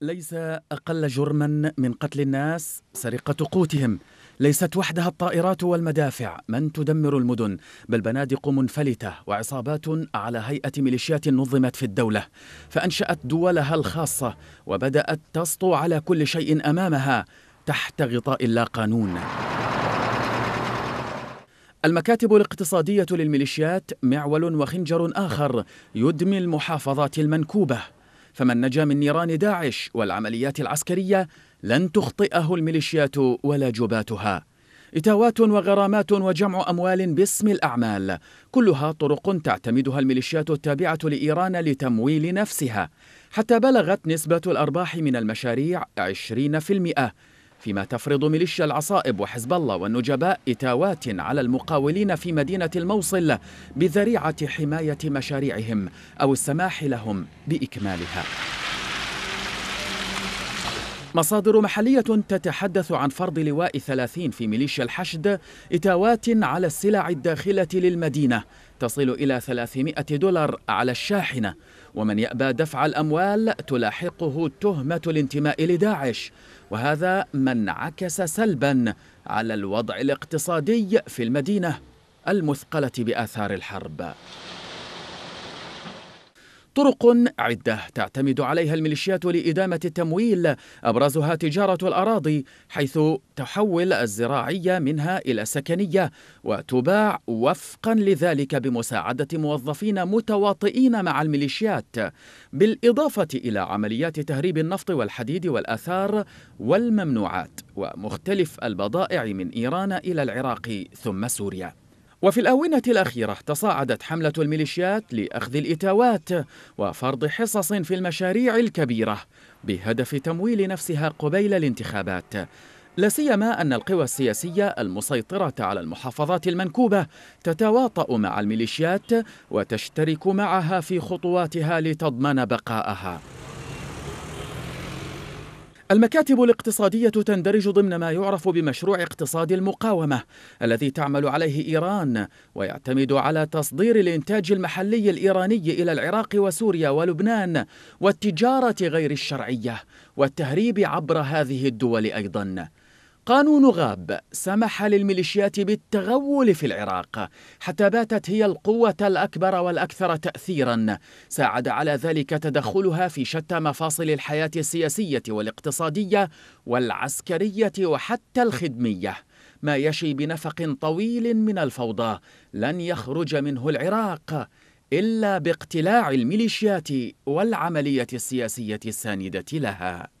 ليس أقل جرما من قتل الناس سرقة قوتهم ليست وحدها الطائرات والمدافع من تدمر المدن بل بنادق منفلتة وعصابات على هيئة ميليشيات نظمت في الدولة فأنشأت دولها الخاصة وبدأت تسطو على كل شيء أمامها تحت غطاء لا قانون المكاتب الاقتصادية للميليشيات معول وخنجر آخر يدمي المحافظات المنكوبة فمن نجا من نيران داعش والعمليات العسكرية لن تخطئه الميليشيات ولا جباتها إتاوات وغرامات وجمع أموال باسم الأعمال كلها طرق تعتمدها الميليشيات التابعة لإيران لتمويل نفسها حتى بلغت نسبة الأرباح من المشاريع 20% فيما تفرض ميليشيا العصائب وحزب الله والنجباء إتاوات على المقاولين في مدينة الموصل بذريعة حماية مشاريعهم أو السماح لهم بإكمالها مصادر محلية تتحدث عن فرض لواء ثلاثين في ميليشيا الحشد إتاوات على السلع الداخلة للمدينة تصل إلى 300 دولار على الشاحنة ومن يأبى دفع الأموال تلاحقه تهمة الانتماء لداعش وهذا ما انعكس سلبا على الوضع الاقتصادي في المدينة المثقلة بآثار الحرب طرق عدة تعتمد عليها الميليشيات لإدامة التمويل أبرزها تجارة الأراضي حيث تحول الزراعية منها إلى سكنية وتباع وفقا لذلك بمساعدة موظفين متواطئين مع الميليشيات بالإضافة إلى عمليات تهريب النفط والحديد والأثار والممنوعات ومختلف البضائع من إيران إلى العراق ثم سوريا وفي الآونة الأخيرة تصاعدت حملة الميليشيات لأخذ الإتاوات وفرض حصص في المشاريع الكبيرة بهدف تمويل نفسها قبيل الانتخابات لا سيما أن القوى السياسية المسيطرة على المحافظات المنكوبة تتواطأ مع الميليشيات وتشترك معها في خطواتها لتضمن بقاءها المكاتب الاقتصادية تندرج ضمن ما يعرف بمشروع اقتصاد المقاومة الذي تعمل عليه إيران ويعتمد على تصدير الإنتاج المحلي الإيراني إلى العراق وسوريا ولبنان والتجارة غير الشرعية والتهريب عبر هذه الدول أيضاً قانون غاب سمح للميليشيات بالتغول في العراق حتى باتت هي القوة الأكبر والأكثر تأثيرا ساعد على ذلك تدخلها في شتى مفاصل الحياة السياسية والاقتصادية والعسكرية وحتى الخدمية ما يشي بنفق طويل من الفوضى لن يخرج منه العراق إلا باقتلاع الميليشيات والعملية السياسية الساندة لها